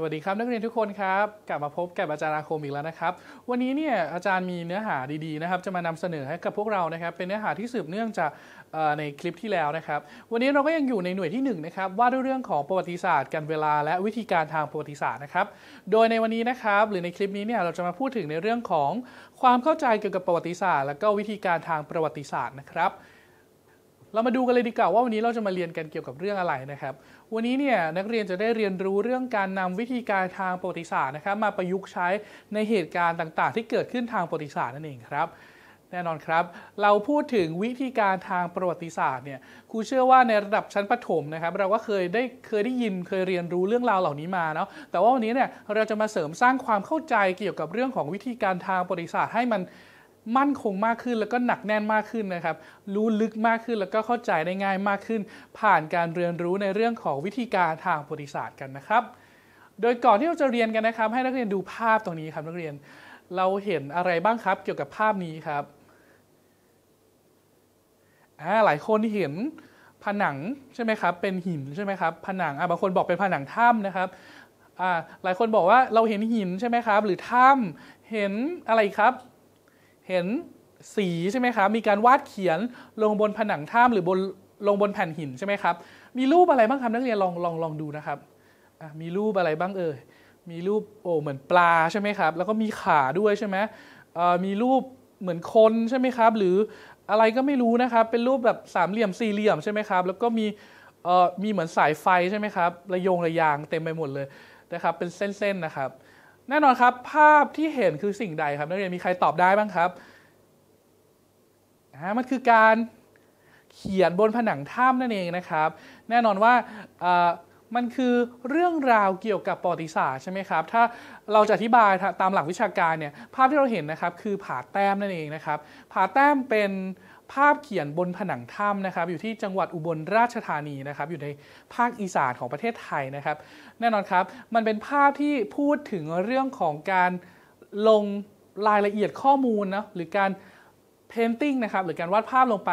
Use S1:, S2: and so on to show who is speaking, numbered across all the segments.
S1: สวัสดีครับนักเรียนทุกคน ครับ กลับมาพบกับอาจารย์อาคมอีกแล้วนะครับ วันนี้เนี่ยอาจารย์มีเนื้อหาดีๆนะครับจะมานำเสนอให้กับพวกเรานะครับเป็นเนื้อหาที่สืบเนื่องจากในคลิปที่แล้วนะครับ วันนี้เราก็ยังอยู่ในหน่วยที่1นะครับว่า ด้วยเรื่องของประวัติศาสตร์การเวลาและวิธีการทางประวัติศาสตร์นะครับ โดยในวันนี้นะครับหรือในคลิปนี้เนี่ยเราจะมาพูดถึงในเรื่องของความเข้าใจเกี่ยวกับประวัติศาสตร์ และก็วิธีการทางประวัติศาสตร์นะครับเรามาดูกันเลยดีกว่าว่าวันนี้เราจะมาเรียนกันเกี่ยวกับเรื่องอะไรนะครับ วันนี้เนี่ยนักเรียนจะได้เรียนรู้เรื่องการนำวิธีการทางประวัติศาสตร์นะครับ มาประยุกต์ใช้ในเหตุการณ์ต่าง ๆ ที่เกิดขึ้นทางประวัติศาสตร์นั่นเองครับ แน่นอนครับ เราพูดถึงวิธีการทางประวัติศาสตร์เนี่ยครูเชื่อว่าในระดับชั้นประถมนะครับเราก็เคยได้เคยได้ยินเคยเรียนรู้เรื่องราวเหล่านี้มาเนาะแต่ว่าวันนี้เนี่ยเราจะมาเสริมสร้างความเข้าใจเกี่ยวกับเรื่องของวิธีการทางประวัติศาสตร์ให้มันมั่นคงมากขึ้นแล้วก็หนักแน่นมากขึ้นนะครับ รู้ลึกมากขึ้นแล้วก็เข้าใจได้ง่ายมากขึ้น ผ่านการเรียนรู้ในเรื่องของวิธีการทางประวัติศาสตร์กันนะครับ โดยก่อนที่เราจะเรียนกันนะครับ ให้นักเรียนดูภาพตรงนี้ครับนักเรียน เราเห็นอะไรบ้างครับเกี่ยวกับภาพนี้ครับอ่าหลายคนเห็นผนังใช่ไหมครับ เป็นหินใช่ไหมครับ ผนังบางคนบอกเป็นผนังถ้ำนะครับอ่าหลายคนบอกว่าเราเห็นหินใช่ไหมครับ หรือถ้ำเห็นอะไรครับเห็นสีใช่ไหมครับมีการวาดเขียนลงบนผนังถ้ำหรือบนลงบนแผ่นหินใช่ไหมครับ มีรูปอะไรบ้างครับนักเรียนลองลองลองดูนะครับ มีรูปอะไรบ้างเอ่ย มีรูปโอ้เหมือนปลาใช่ไหมครับ แล้วก็มีขาด้วยใช่ไหมมีรูปเหมือนคนใช่ไหมครับ หรืออะไรก็ไม่รู้นะครับ เป็นรูปแบบสามเหลี่ยมสี่เหลี่ยมใช่ไหมครับ แล้วก็มีมีเหมือนสายไฟใช่ไหมครับ ระยง ระยางเต็มไปหมดเลยนะครับ เป็นเส้นๆนะครับแน่นอนครับภาพที่เห็นคือสิ่งใดครับนักเรียนมีใครตอบได้บ้างครับมันคือการเขียนบนผนังถ้ำนั่นเองนะครับ แน่นอนว่ามันคือเรื่องราวเกี่ยวกับประวัติศาสตร์ใช่ไหมครับถ้าเราจะอธิบายตามหลักวิชาการเนี่ยภาพที่เราเห็นนะครับคือผาแต้มนั่นเองนะครับผาแต้มเป็นภาพเขียนบนผนังถ้ำนะครับ อยู่ที่จังหวัดอุบลราชธานีนะครับ อยู่ในภาคอีสานของประเทศไทยนะครับ แน่นอนครับ มันเป็นภาพที่พูดถึงเรื่องของการลงรายละเอียดข้อมูลนะหรือการเพนติ้งนะครับหรือการวาดภาพลงไป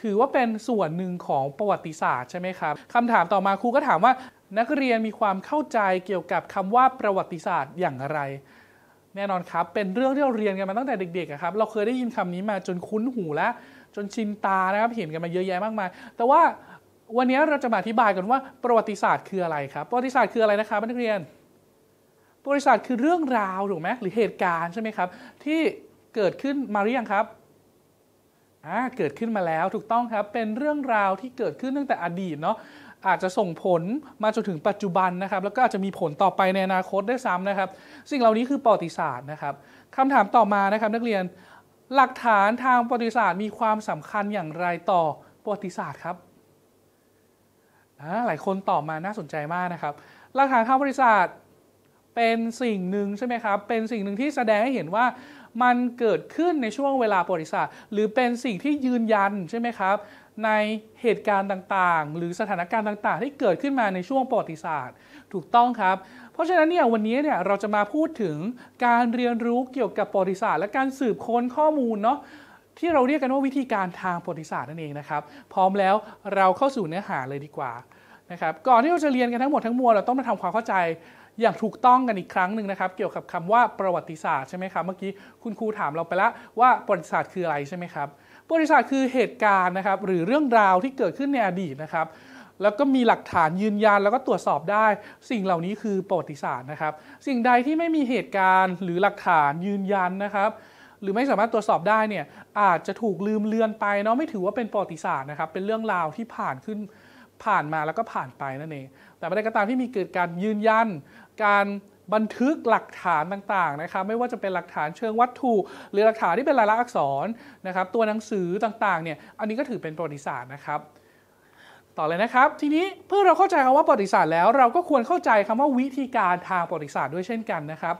S1: ถือว่าเป็นส่วนหนึ่งของประวัติศาสตร์ใช่ไหมครับคำถามต่อมาครูก็ถามว่านักเรียนมีความเข้าใจเกี่ยวกับคำว่าประวัติศาสตร์อย่างไร แน่นอนครับ เป็นเรื่องที่เราเรียนกันมาตั้งแต่เด็กๆครับ เราเคยได้ยินคำนี้มาจนคุ้นหูแล้วจนชินตานะครับเห็นกันมาเยอะแยะมากมาย แต่ว่าวันนี้เราจะมาอธิบายกันว่าประวัติศาสตร์คืออะไรครับประวัติศาสตร์คืออะไรนะครับ นักเรียนประวัติศาสตร์คือเรื่องราวถูกไหมหรือเหตุการณ์ใช่ไหมครับ ที่เกิดขึ้นมาหรือยังครับอ่าเกิดขึ้นมาแล้วถูกต้องครับ เป็นเรื่องราวที่เกิดขึ้นตั้งแต่อดีตเนาะอาจจะส่งผลมาจนถึงปัจจุบันนะครับ แล้วก็อาจจะมีผลต่อไปในอนาคตได้ซ้ำนะครับสิ่งเหล่านี้คือประวัติศาสตร์นะครับคำถามต่อมานะครับ นักเรียนหลักฐานทางประวัติศาสตร์มีความสำคัญอย่างไรต่อประวัติศาสตร์ครับ หลายคนตอบมาน่าสนใจมากนะครับ หลักฐานทางประวัติศาสตร์เป็นสิ่งหนึ่งใช่ไหมครับ เป็นสิ่งหนึ่งที่แสดงให้เห็นว่ามันเกิดขึ้นในช่วงเวลาประวัติศาสตร์หรือเป็นสิ่งที่ยืนยันใช่ไหมครับในเหตุการณ์ต่างๆ หรือสถานการณ์ต่างๆ ที่เกิดขึ้นมาในช่วงประวัติศาสตร์ ถูกต้องครับ เพราะฉะนั้นเนี่ยวันนี้เนี่ยเราจะมาพูดถึงการเรียนรู้เกี่ยวกับประวัติศาสตร์ และการสืบค้นข้อมูลเนาะที่เราเรียกกันว่าวิธีการทางประวัติศาสตร์นั่นเองนะครับ พร้อมแล้วเราเข้าสู่เนื้อหาเลยดีกว่านะครับก่อนที่เราจะเรียนกันทั้งหมดทั้งมวลเราต้องมาทำความเข้าใจอย่างถูกต้องกันอีกครั้งหนึ่งนะครับ เกี่ยวกับคำว่าประวัติศาสตร์ใช่ไหมครับเมื่อกี้คุณครูถามเราไปแลวว่าประวัติศาสตร์คืออะไรใช่ไหมครับประวัติศาสตร์คือเหตุการณ์นะครับหรือเรื่องราวที่เกิดขึ้นในอดีตนะครับแล้วก็มีหลักฐานยืนยัน แล้วก็ตรวจสอบได้สิ่งเหล่านี้คือประวัติศาสตร์นะครับสิ่งใดที่ไม่มีเหตุการณ์ หรือหลักฐานยืนยันนะครับหรือไม่สามารถตรวจสอบได้เนี่ยอาจจะถูกลืมเลือนไปเนาะไม่ถือว่าเป็นประวัติศาสตร์นะครับเป็นเรื่องราวที่ผ่านขึ้นผ่านมาแล้วก็ผ่านไปนั่นเองแต่ไม่ได้ก็ตามที่มีเกิดการยืนยันการบันทึกหลักฐานต่างๆ นะครับไม่ว่าจะเป็นหลักฐานเชิงวัตถุ หรือหลักฐานที่เป็นลายลักษณ์อักษรนะครับตัวหนังสือต่างๆ เนี่ยอันนี้ก็ถือเป็นประวัติศาสตร์นะครับต่อเลยนะครับทีนี้เพื่อเราเข้าใจคำว่าประวัติศาสตร์แล้วเราก็ควรเข้าใจคำว่าวิธีการทางประวัติศาสตร์ด้วยเช่นกันนะครับ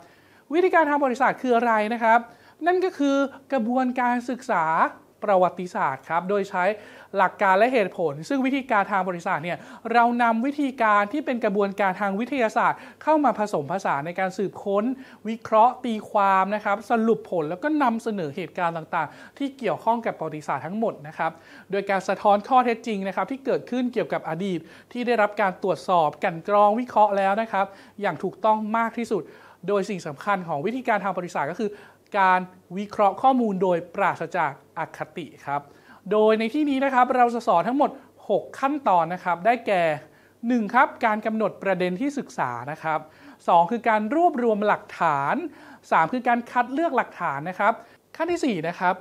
S1: วิธีการทางประวัติศาสตร์คืออะไรนะครับ นั่นก็คือกระบวนการศึกษาประวัติศาสตร์ครับ โดยใช้หลักการและเหตุผล ซึ่งวิธีการทางบริษัทเนี่ยเรานำวิธีการที่เป็นกระบวนการทางวิทยาศาสตร์ เข้ามาผสมผสานในการสืบค้น วิเคราะห์ตีความนะครับสรุปผลแล้วก็นำเสนอเหตุการณ์ต่างๆ ที่เกี่ยวข้องกับประวัติศาสตร์ทั้งหมดนะครับโดยการสะท้อนข้อเท็จจริงนะครับที่เกิดขึ้นเกี่ยวกับอดีตที่ได้รับการตรวจสอบกันกรองวิเคราะห์แล้วนะครับ อย่างถูกต้องมากที่สุด โดยสิ่งสำคัญของวิธีการทางบริษัทก็คือการวิเคราะห์ข้อมูลโดยปราศจากอคติครับ โดยในที่นี้นะครับเราจะสอนทั้งหมด 6 ขั้นตอนนะครับ ได้แก่ 1. ครับการกำหนดประเด็นที่ศึกษานะครับ 2. คือการรวบรวมหลักฐาน 3. คือการคัดเลือกหลักฐานนะครับ ขั้นที่ 4 นะครับ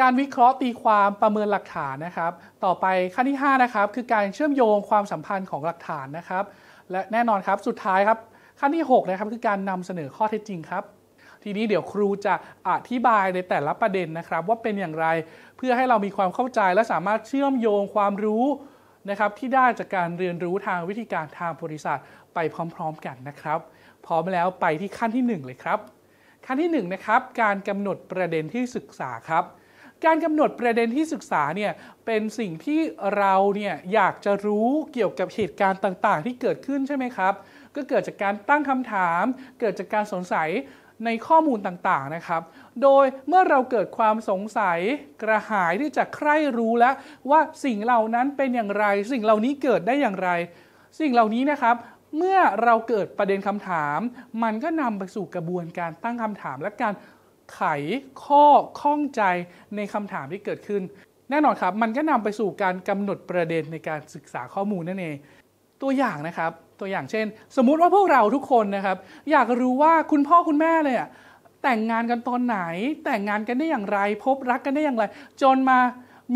S1: การวิเคราะห์ตีความประเมินหลักฐานนะครับ ต่อไปขั้นที่5นะครับคือการเชื่อมโยงความสัมพันธ์ของหลักฐานนะครับ และแน่นอนครับสุดท้ายครับขั้นที่ 6 นะครับ คือการนำเสนอข้อเท็จจริงครับทีนี้เดี๋ยวครูจะอธิบายในแต่ละประเด็นนะครับ ว่าเป็นอย่างไรเพื่อให้เรามีความเข้าใจและสามารถเชื่อมโยงความรู้นะครับ ที่ได้จากการเรียนรู้ทางวิธีการทางบริษัทไปพร้อมๆ กันนะครับ พร้อมแล้วไปที่ขั้นที่ 1 เลยครับ ขั้นที่1นนะครับการกำหนดประเด็นที่ศึกษาครับการกำหนดประเด็นที่ศึกษาเนี่ยเป็นสิ่งที่เราเนี่ยอยากจะรู้เกี่ยวกับเหตุการณ์ต่างๆที่เกิดขึ้นใช่ไหมครับก็เกิดจากการตั้งคำถาม เกิดจากการสงสัยในข้อมูลต่างๆนะครับ โดยเมื่อเราเกิดความสงสัยกระหายที่จะใคร่รู้แล้ว ว่าสิ่งเหล่านั้นเป็นอย่างไร สิ่งเหล่านี้เกิดได้อย่างไร สิ่งเหล่านี้นะครับ เมื่อเราเกิดประเด็นคำถาม มันก็นำไปสู่กระบวนการตั้งคำถาม และการไขข้อข้องใจในคำถามที่เกิดขึ้น แน่นอนครับ มันก็นำไปสู่การกำหนดประเด็นในการศึกษาข้อมูลนั่นเอง ตัวอย่างนะครับตัวอย่างเช่นสมมุติว่าพวกเราทุกคนนะครับ อยากรู้ว่าคุณพ่อคุณแม่เลยอะแต่งงานกันตอนไหน แต่งงานกันได้อย่างไร พบรักกันได้อย่างไรจนมา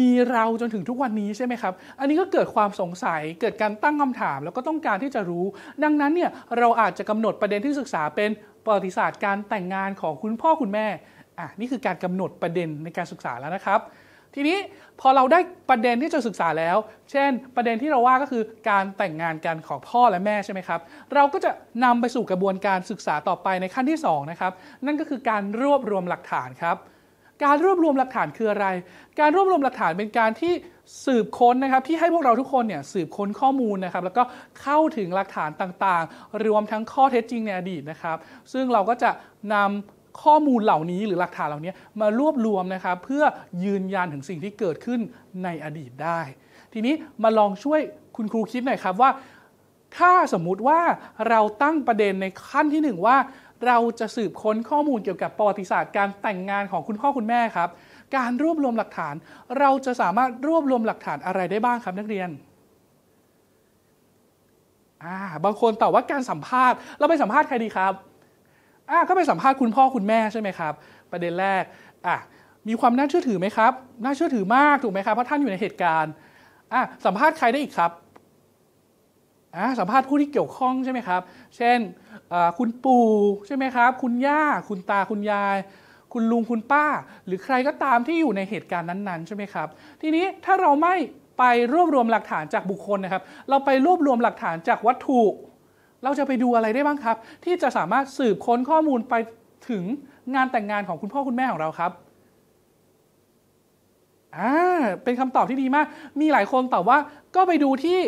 S1: มีเราจนถึงทุกวันนี้ใช่ไหมครับ อันนี้ก็เกิดความสงสัยเกิดการตั้งคำถามแล้วก็ต้องการที่จะรู้ ดังนั้นเนี่ยเราอาจจะกำหนดประเด็นที่ศึกษาเป็นประวัติศาสตร์การแต่งงานของคุณพ่อคุณแม่อ่ะ นี่คือการกำหนดประเด็นในการศึกษาแล้วนะครับทีนี้พอเราได้ประเด็นที่จะศึกษาแล้ว เช่นประเด็นที่เราว่าก็คือการแต่งงานกันของพ่อและแม่ใช่ไหมครับ เราก็จะนำไปสู่กระบวนการศึกษาต่อไปในขั้นที่2นะครับ นั่นก็คือการรวบรวมหลักฐานครับ การรวบรวมหลักฐานคืออะไร การรวบรวมหลักฐานเป็นการที่สืบค้นนะครับ ที่ให้พวกเราทุกคนเนี่ยสืบค้นข้อมูลนะครับ แล้วก็เข้าถึงหลักฐานต่างๆ รวมทั้งข้อเท็จจริงในอดีตนะครับ ซึ่งเราก็จะนำข้อมูลเหล่านี้หรือหลักฐานเหล่านี้มารวบรวมนะครับเพื่อยืนยันถึงสิ่งที่เกิดขึ้นในอดีตได้ ทีนี้มาลองช่วยคุณครูคิดหน่อยครับว่าถ้าสมมุติว่าเราตั้งประเด็นในขั้นที่ 1 ว่าเราจะสืบค้นข้อมูลเกี่ยวกับประวัติศาสตร์การแต่งงานของคุณพ่อคุณแม่ครับ การรวบรวมหลักฐาน เราจะสามารถรวบรวมหลักฐานอะไรได้บ้างครับนักเรียนบางคนตอบว่าการสัมภาษณ์เราไปสัมภาษณ์ใครดีครับอ่ะก็ไปสัมภาษณ์คุณพ่อคุณแม่ใช่ไหมครับ ประเด็นแรกอ่ะมีความน่าเชื่อถือไหมครับ น่าเชื่อถือมากถูกไหมครับเพราะท่านอยู่ในเหตุการณ์อ่ะสัมภาษณ์ใครได้อีกครับอ่ะสัมภาษณ์ผู้ที่เกี่ยวข้องใช่ไหมครับ เช่นคุณปู่ใช่ไหมครับ คุณย่าคุณตาคุณยาย คุณลุงคุณป้า หรือใครก็ตามที่อยู่ในเหตุการณ์นั้นๆ ใช่ไหมครับ ทีนี้ถ้าเราไม่ไปรวบรวมหลักฐานจากบุคคลนะครับ เราไปรวบรวมหลักฐานจากวัตถุเราจะไปดูอะไรได้บ้างครับ ที่จะสามารถสืบค้นข้อมูลไปถึงงานแต่งงานของคุณพ่อคุณแม่ของเราครับอ่าเป็นคำตอบที่ดีมาก มีหลายคนตอบว่าก็ไปดูที่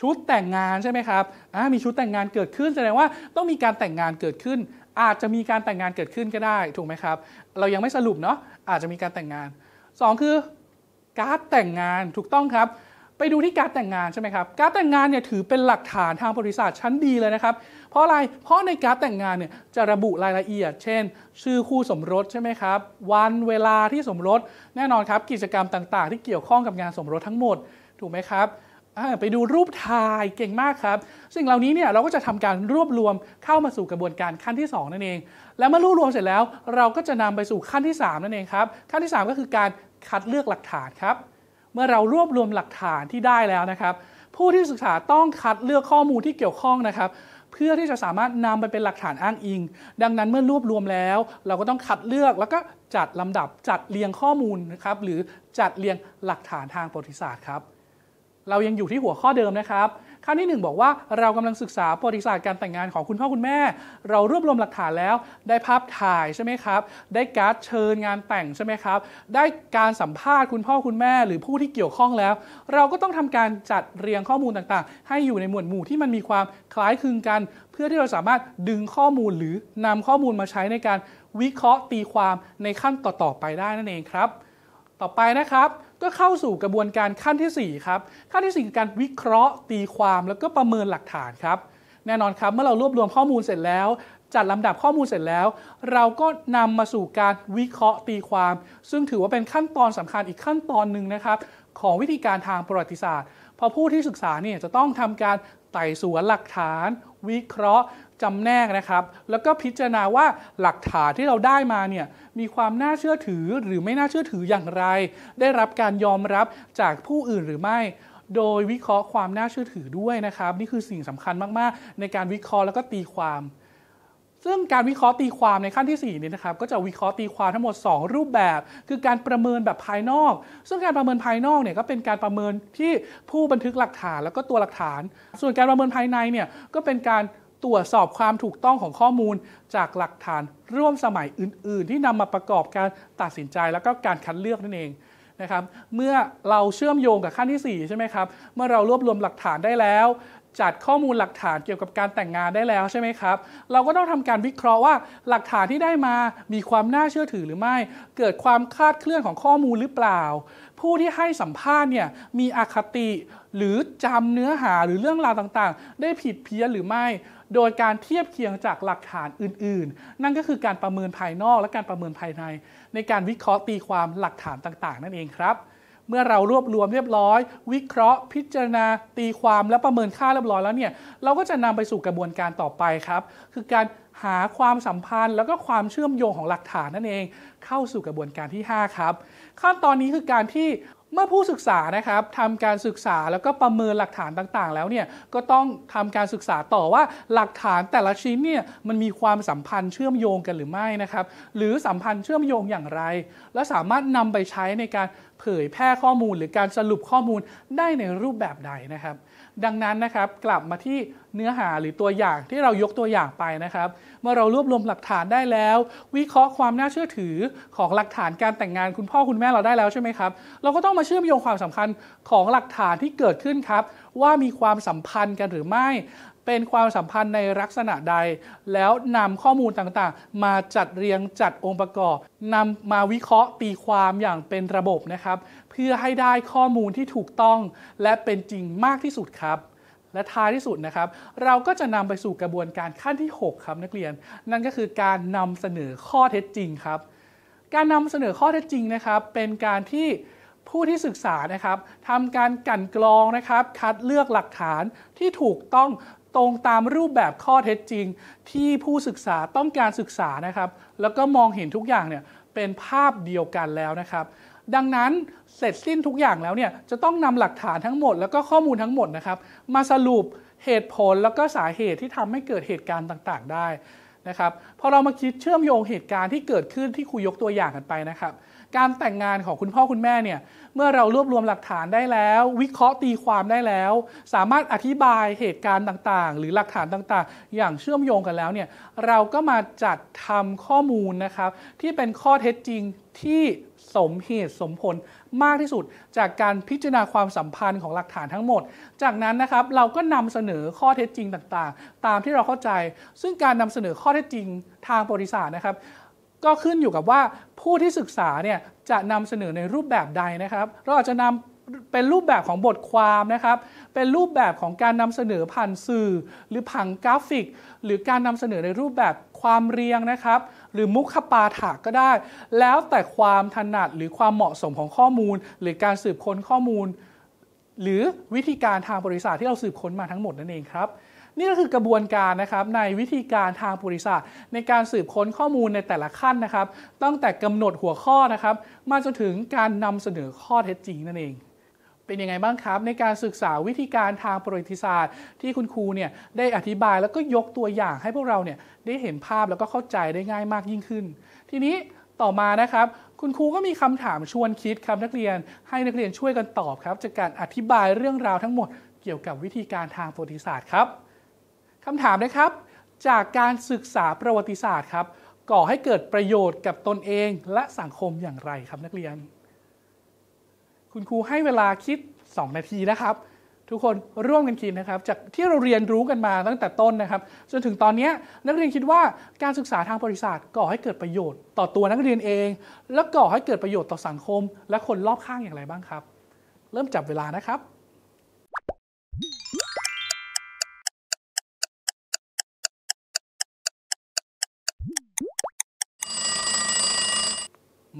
S1: ชุดแต่งงานใช่ไหมครับอ่ามีชุดแต่งงานเกิดขึ้นแสดงว่าต้องมีการแต่งงานเกิดขึ้น อาจจะมีการแต่งงานเกิดขึ้นก็ได้ ถูกไหมครับ เรายังไม่สรุปเนาะอาจจะมีการแต่งงาน2คือการ์ดแต่งงานถูกต้องครับไปดูที่การแต่งงานใช่ไหมครับการแต่งงานเนี่ยถือเป็นหลักฐานทางบริษัทชั้นดีเลยนะครับ เพราะอะไร เพราะในการแต่งงานเนี่ยจะระบุรายละเอียด เช่น ชื่อคู่สมรสใช่ไหมครับ วันเวลาที่สมรสแน่นอนครับ กิจกรรมต่างๆที่เกี่ยวข้องกับงานสมรสทั้งหมด ถูกไหมครับไปดูรูปถ่ายเก่งมากครับสิ่งเหล่านี้เนี่ยเราก็จะทำการรวบรวมเข้ามาสู่กระบวนการขั้นที่ 2 นั่นเอง แล้วเมื่อรวบรวมเสร็จแล้วเราก็จะนำไปสู่ขั้นที่3นั่นเองครับขั้นที่ 3 ก็คือการคัดเลือกหลักฐานครับเมื่อเรารวบรวมหลักฐานที่ได้แล้วนะครับ ผู้ที่ศึกษาต้องคัดเลือกข้อมูลที่เกี่ยวข้องนะครับ เพื่อที่จะสามารถนำไปเป็นหลักฐานอ้างอิง ดังนั้นเมื่อรวบรวมแล้ว เราก็ต้องคัดเลือกแล้วก็จัดลำดับจัดเรียงข้อมูลนะครับ หรือจัดเรียงหลักฐานทางประวัติศาสตร์ครับ เรายังอยู่ที่หัวข้อเดิมนะครับขั้นที่1บอกว่าเรากำลังศึกษาประวัติศาสตร์การแต่งงานของคุณพ่อคุณแม่ เรารวบรวมหลักฐานแล้วได้ภาพถ่ายใช่ไหมครับ ได้การ์ดเชิญงานแต่งใช่ไหมครับ ได้การสัมภาษณ์คุณพ่อคุณแม่หรือผู้ที่เกี่ยวข้องแล้ว เราก็ต้องทำการจัดเรียงข้อมูลต่างๆ ให้อยู่ในหมวดหมู่ที่มันมีความคล้ายคลึงกัน เพื่อที่เราสามารถดึงข้อมูลหรือนำข้อมูลมาใช้ในการวิเคราะห์ตีความในขั้นต่อๆ ไปได้นั่นเองครับ ต่อไปนะครับก็เข้าสู่กระบวนการขั้นที่4ครับขั้นที่ 4 คือการวิเคราะห์ตีความแล้วก็ประเมินหลักฐานครับแน่นอนครับเมื่อเรารวบรวมข้อมูลเสร็จแล้ว จัดลำดับข้อมูลเสร็จแล้ว เราก็นำมาสู่การวิเคราะห์ตีความ ซึ่งถือว่าเป็นขั้นตอนสำคัญอีกขั้นตอนหนึ่งนะครับ ของวิธีการทางประวัติศาสตร์พอผู้ที่ศึกษาเนี่ยจะต้องทำการไต่สวนหลักฐานวิเคราะห์จำแนกนะครับ แล้วก็พิจารณาว่าหลักฐานที่เราได้มาเนี่ยมีความน่าเชื่อถือหรือไม่น่าเชื่อถืออย่างไร ได้รับการยอมรับจากผู้อื่นหรือไม่ โดยวิเคราะห์ความน่าเชื่อถือด้วยนะครับ นี่คือสิ่งสำคัญมาก ๆ ในการวิเคราะห์แล้วก็ตีความ ซึ่งการวิเคราะห์ตีความในขั้นที่4นี้นะครับ ก็จะวิเคราะห์ตีความทั้งหมด 2 รูปแบบ คือการประเมินแบบภายนอก ซึ่งการประเมินภายนอกเนี่ยก็เป็นการประเมินที่ผู้บันทึกหลักฐาน แล้วก็ตัวหลักฐาน ส่วนการประเมินภายในเนี่ยก็เป็นการตรวจสอบความถูกต้องของข้อมูลจากหลักฐานร่วมสมัยอื่น ๆ ที่นำมาประกอบการตัดสินใจแล้วก็การคัดเลือกนั่นเองนะครับเมื่อเราเชื่อมโยงกับขั้นที่4ใช่ไหมครับเมื่อเรารวบรวมหลักฐานได้แล้วจัดข้อมูลหลักฐานเกี่ยวกับการแต่งงานได้แล้วใช่ไหมครับเราก็ต้องทำการวิเคราะห์ว่าหลักฐานที่ได้มามีความน่าเชื่อถือหรือไม่เกิดความคาดเคลื่อนของข้อมูลหรือเปล่าผู้ที่ให้สัมภาษณ์เนี่ยมีอคติ หรือจำเนื้อหาหรือเรื่องราวต่างๆ ได้ผิดเพี้ยนหรือไม่ โดยการเทียบเคียงจากหลักฐานอื่นๆ นั่นก็คือการประเมินภายนอกและการประเมินภายใน ในการวิเคราะห์ตีความหลักฐานต่างๆ นั่นเองครับเมื่อเรารวบรวมเรียบร้อย วิเคราะห์ พิจารณา ตีความและประเมินค่าเรียบร้อยแล้วเนี่ยเราก็จะนำไปสู่กระบวนการต่อไปครับ คือการหาความสัมพันธ์แล้วก็ความเชื่อมโยงของหลักฐานนั่นเอง เข้าสู่กระบวนการที่5ครับขั้นตอนนี้คือการที่เมื่อผู้ศึกษานะครับทำการศึกษาแล้วก็ประเมินหลักฐานต่าง ๆ แล้วเนี่ยก็ต้องทำการศึกษาต่อว่าหลักฐานแต่ละชิ้นเนี่ยมันมีความสัมพันธ์เชื่อมโยงกันหรือไม่นะครับ หรือสัมพันธ์เชื่อมโยงอย่างไร และสามารถนำไปใช้ในการเผยแพร่ข้อมูลหรือการสรุปข้อมูลได้ในรูปแบบใดนะครับ ดังนั้นนะครับกลับมาที่เนื้อหาหรือตัวอย่างที่เรายกตัวอย่างไปนะครับ เมื่อเรารวบรวมหลักฐานได้แล้ว วิเคราะห์ความน่าเชื่อถือของหลักฐานการแต่งงานคุณพ่อคุณแม่เราได้แล้วใช่ไหมครับเราก็ต้องมาเชื่อมโยงความสำคัญของหลักฐานที่เกิดขึ้นครับ ว่ามีความสัมพันธ์กันหรือไม่เป็นความสัมพันธ์ในลักษณะใด แล้วนำข้อมูลต่างๆ มาจัดเรียงจัดองค์ประกอบนำมาวิเคราะห์ตีความอย่างเป็นระบบนะครับ เพื่อให้ได้ข้อมูลที่ถูกต้องและเป็นจริงมากที่สุดครับและท้ายที่สุดนะครับ เราก็จะนำไปสู่กระบวนการขั้นที่ 6 ครับ นักเรียน นั่นก็คือการนำเสนอข้อเท็จจริงครับ การนำเสนอข้อเท็จจริงนะครับ เป็นการที่ผู้ที่ศึกษานะครับทำการกั่นกรองนะครับ คัดเลือกหลักฐานที่ถูกต้องตรงตามรูปแบบข้อเท็จจริงที่ผู้ศึกษาต้องการศึกษานะครับ แล้วก็มองเห็นทุกอย่างเนี่ยเป็นภาพเดียวกันแล้วนะครับ ดังนั้นเสร็จสิ้นทุกอย่างแล้วเนี่ยจะต้องนำหลักฐานทั้งหมด แล้วก็ข้อมูลทั้งหมดนะครับ มาสรุปเหตุผลแล้วก็สาเหตุที่ทำให้เกิดเหตุการณ์ต่างๆได้นะครับพอเรามาคิดเชื่อมโยงเหตุการณ์ที่เกิดขึ้นที่ครูยกตัวอย่างกันไปนะครับการแต่งงานของคุณพ่อคุณแม่เนี่ย เมื่อเรารวบรวมหลักฐานได้แล้ว วิเคราะห์ตีความได้แล้ว สามารถอธิบายเหตุการณ์ต่างๆ หรือหลักฐานต่างๆ อย่างเชื่อมโยงกันแล้วเนี่ยเราก็มาจัดทำข้อมูลนะครับที่เป็นข้อเท็จจริงที่สมเหตุสมผลมากที่สุดจากการพิจารณาความสัมพันธ์ของหลักฐานทั้งหมด จากนั้นนะครับเราก็นำเสนอข้อเท็จจริงต่างๆ ตามที่เราเข้าใจซึ่งการนำเสนอข้อเท็จจริงทางปริษัทิศานะครับก็ขึ้นอยู่กับว่าผู้ที่ศึกษาเนี่ยจะนำเสนอในรูปแบบใดนะครับ เราอาจจะนำเป็นรูปแบบของบทความนะครับ เป็นรูปแบบของการนำเสนอผ่านสื่อ หรือผังกราฟิก หรือการนำเสนอในรูปแบบความเรียงนะครับหรือมุขปาฐะก็ได้ แล้วแต่ความถนัดหรือความเหมาะสมของข้อมูล หรือการสืบค้นข้อมูล หรือวิธีการทางบริษัทที่เราสืบค้นมาทั้งหมดนั่นเองครับนี่ก็คือกระบวนการนะครับในวิธีการทางภูริศาสตร์ในการสืบค้นข้อมูลในแต่ละขั้นนะครับ ตั้งแต่กำหนดหัวข้อนะครับมาจนถึงการนำเสนอข้อเท็จจริงนั่นเอง เป็นยังไงบ้างครับในการศึกษาวิธีการทางประวัติศาสตร์ ที่คุณครูเนี่ยได้อธิบายแล้วก็ยกตัวอย่าง ให้พวกเราเนี่ยได้เห็นภาพแล้วก็เข้าใจได้ง่ายมากยิ่งขึ้น ทีนี้ต่อมานะครับ คุณครูก็มีคำถามชวนคิดครับนักเรียน ให้นักเรียนช่วยกันตอบครับจากการอธิบายเรื่องราวทั้งหมดเกี่ยวกับวิธีการทางประวัติศาสตร์ครับคำถามนะครับ จากการศึกษาประวัติศาสตร์ครับ ก่อให้เกิดประโยชน์กับตนเองและสังคมอย่างไรครับนักเรียน คุณครูให้เวลาคิด2นาที นะครับ ทุกคนร่วมกันคิดนะครับ จากที่เราเรียนรู้กันมาตั้งแต่ต้นนะครับ จนถึงตอนนี้นักเรียนคิดว่าการศึกษาทางประวัติศาสตร์ก่อให้เกิดประโยชน์ต่อตัวนักเรียนเอง และก่อให้เกิดประโยชน์ต่อสังคม และคนรอบข้างอย่างไรบ้างครับ เริ่มจับเวลานะครับ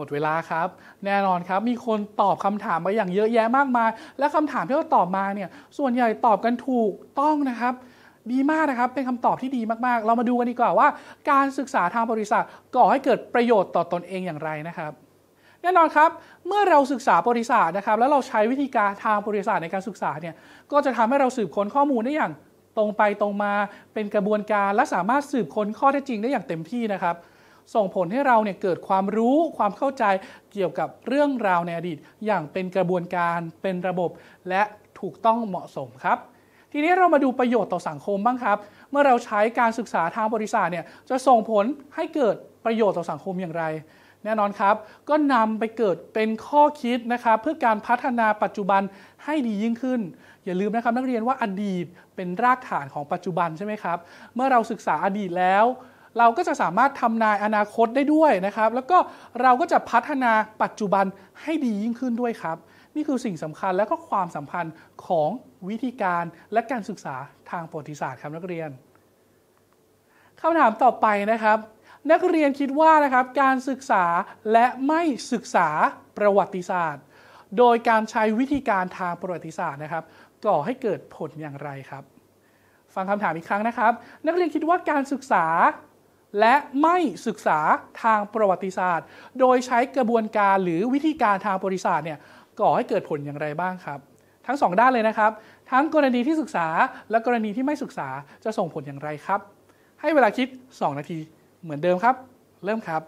S1: มดเวลาครับแน่นอนครับมีคนตอบคำถามมาอย่างเยอะแยะมากมายและคำถามที่เราตอบมาเนี่ย ส่วนใหญ่ตอบกันถูกต้องนะครับ ดีมากนะครับเป็นคำตอบที่ดีมากๆ เรามาดูกันดีกว่าว่า การศึกษาทางบริษัทก่อให้เกิดประโยชน์ต่อตอนเองอย่างไรนะครับ แน่นอนครับเมื่อเราศึกษาบริษัทนะครับ แล้วเราใช้วิธีการทางบริษัทในการศึกษาเนี่ยก็จะทำให้เราสืบค้นข้อมูลได้อย่างตรงไปตรงมา เป็นกระบวนการ และสามารถสืบค้นข้อเท็จจริงได้อย่างเต็มที่นะครับส่งผลให้เราเนี่ยเกิดความรู้ความเข้าใจเกี่ยวกับเรื่องราวในอดีตอย่างเป็นกระบวนการเป็นระบบและถูกต้องเหมาะสมครับทีนี้เรามาดูประโยชน์ต่อสังคมบ้างครับ เมื่อเราใช้การศึกษาทางบริษัทเนี่ยจะส่งผลให้เกิดประโยชน์ต่อสังคมอย่างไร แน่นอนครับก็นำไปเกิดเป็นข้อคิดนะครับ เพื่อการพัฒนาปัจจุบันให้ดียิ่งขึ้น อย่าลืมนะครับ นักเรียนว่าอดีตเป็นรากฐานของปัจจุบันใช่ไหมครับเมื่อเราศึกษาอดีตแล้วเราก็จะสามารถทำนายอนาคตได้ด้วยนะครับ แล้วก็เราก็จะพัฒนาปัจจุบันให้ดียิ่งขึ้นด้วยครับ นี่คือสิ่งสำคัญและก็ความสัมพันธ์ของวิธีการและการศึกษาทางประวัติศาสตร์ครับนักเรียน คำถามต่อไปนะครับ นักเรียนคิดว่านะครับการศึกษาและไม่ศึกษาประวัติศาสตร์ โดยการใช้วิธีการทางประวัติศาสตร์นะครับก่อให้เกิดผลอย่างไรครับ ฟังคำถามอีกครั้งนะครับ นักเรียนคิดว่าการศึกษาและไม่ศึกษาทางประวัติศาสตร์ โดยใช้กระบวนการหรือวิธีการทางประวัติศาสตร์เนี่ยก่อให้เกิดผลอย่างไรบ้างครับ ทั้ง 2 ด้านเลยนะครับ ทั้งกรณีที่ศึกษาและกรณีที่ไม่ศึกษาจะส่งผลอย่างไรครับ ให้เวลาคิด 2 นาที เหมือนเดิมครับ เริ่มครับ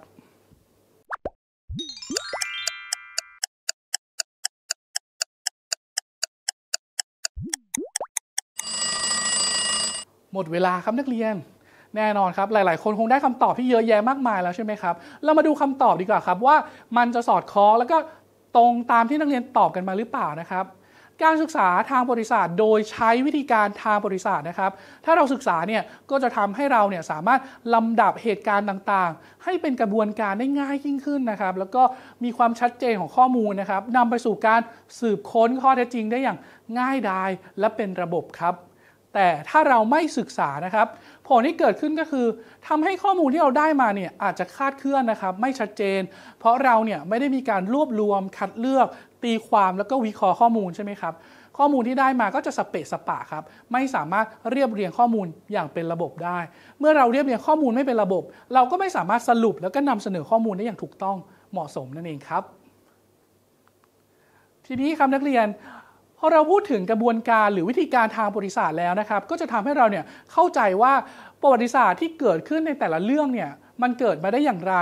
S1: หมดเวลาครับนักเรียนแน่นอนครับหลาย ๆ คนคงได้คำตอบที่เยอะแยะมากมายแล้วใช่ไหมครับเรามาดูคำตอบดีกว่าครับว่ามันจะสอดคล้องแล้วก็ตรงตามที่นักเรียนตอบกันมาหรือเปล่านะครับ การศึกษาทางบริษัทโดยใช้วิธีการทางบริษัทนะครับ ถ้าเราศึกษาเนี่ยก็จะทำให้เราเนี่ยสามารถลำดับเหตุการณ์ต่างๆ ให้เป็นกระบวนการได้ง่ายยิ่งขึ้นนะครับ แล้วก็มีความชัดเจนของข้อมูลนะครับนำไปสู่การสืบค้นข้อเท็จจริง ได้อย่างง่ายดายและเป็นระบบครับแต่ถ้าเราไม่ศึกษานะครับผลที่เกิดขึ้นก็คือ ทำให้ข้อมูลที่เราได้มาเนี่ยอาจจะคาดเคลื่อนนะครับ ไม่ชัดเจน เพราะเราเนี่ยไม่ได้มีการรวบรวม คัดเลือกตีความแล้วก็วิเคราะห์ข้อมูลใช่ไหมครับข้อมูลที่ได้มาก็จะสเปะสปะครับ ไม่สามารถเรียบเรียงข้อมูลอย่างเป็นระบบได้ เมื่อเราเรียบเรียงข้อมูลไม่เป็นระบบเราก็ไม่สามารถสรุปแล้วก็นำเสนอข้อมูลได้อย่างถูกต้องเหมาะสมนั่นเองครับทีนี้ครับนักเรียนเราพูดถึงกระบวนการหรือวิธีการทางประวัติศาสตร์แล้วนะครับ ก็จะทำให้เราเนี่ยเข้าใจว่าประวัติศาสตร์ที่เกิดขึ้นในแต่ละเรื่องเนี่ยมันเกิดมาได้อย่างไร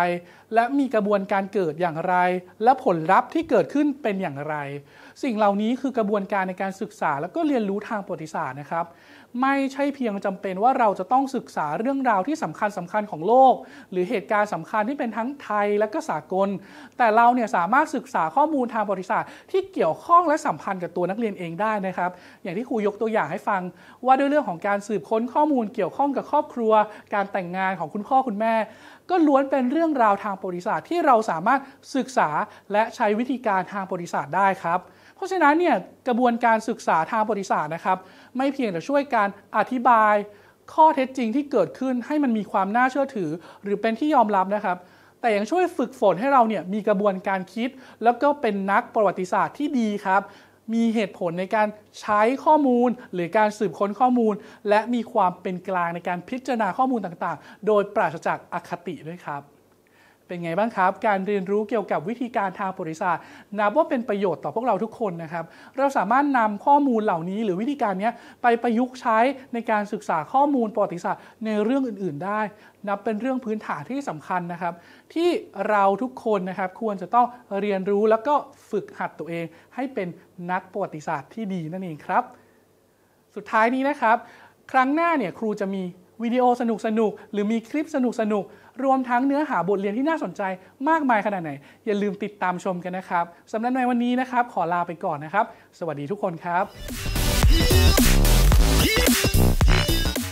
S1: และมีกระบวนการเกิดอย่างไร และผลลัพธ์ที่เกิดขึ้นเป็นอย่างไร สิ่งเหล่านี้คือกระบวนการในการศึกษาแล้วก็เรียนรู้ทางประวัติศาสตร์นะครับไม่ใช่เพียงจำเป็นว่าเราจะต้องศึกษาเรื่องราวที่สำคัญสำคัญของโลก หรือเหตุการณ์สำคัญที่เป็นทั้งไทยและก็สากล แต่เราเนี่ยสามารถศึกษาข้อมูลทางประวัติศาสตร์ที่เกี่ยวข้องและสัมพันธ์กับตัวนักเรียนเองได้นะครับ อย่างที่ครูยกตัวอย่างให้ฟัง ว่าด้วยเรื่องของการสืบค้นข้อมูลเกี่ยวข้องกับครอบครัว การแต่งงานของคุณพ่อคุณแม่ ก็ล้วนเป็นเรื่องราวทางประวัติศาสตร์ที่เราสามารถศึกษาและใช้วิธีการทางประวัติศาสตร์ได้ครับราะฉะนั้นเนี่ยกระบวนการศึกษาทางประวัติศาสตร์นะครับ ไม่เพียงแต่ช่วยการอธิบาย ข้อเท็จจริงที่เกิดขึ้นให้มันมีความน่าเชื่อถือหรือเป็นที่ยอมรับนะครับ แต่ยังช่วยฝึกฝนให้เราเนี่ยมีกระบวนการคิดแล้วก็เป็นนักประวัติศาสตร์ที่ดีครับ มีเหตุผลในการใช้ข้อมูล หรือการสืบค้นข้อมูล และมีความเป็นกลางในการพิจารณาข้อมูลต่างๆ โดยปราศจากอคติด้วยครับเป็นไงบ้างครับ การเรียนรู้เกี่ยวกับวิธีการทางประวัติศาสตร์นับว่าเป็นประโยชน์ต่อพวกเราทุกคนนะครับ เราสามารถนำข้อมูลเหล่านี้ หรือวิธีการนี้ไปประยุกต์ใช้ในการศึกษาข้อมูลประวัติศาสตร์ในเรื่องอื่นๆ ได้นับเป็นเรื่องพื้นฐานที่สำคัญนะครับ ที่เราทุกคนนะครับควรจะต้องเรียนรู้แล้วก็ฝึกหัดตัวเอง ให้เป็นนักประวัติศาสตร์ที่ดีนั่นเองครับ สุดท้ายนี้นะครับ ครั้งหน้าเนี่ยครูจะมี วิดีโอสนุกๆหรือมีคลิปสนุกๆรวมทั้งเนื้อหาบทเรียนที่น่าสนใจมากมายขนาดไหน อย่าลืมติดตามชมกันนะครับ สำหรับในวันนี้นะครับขอลาไปก่อนนะครับ สวัสดีทุกคนครับ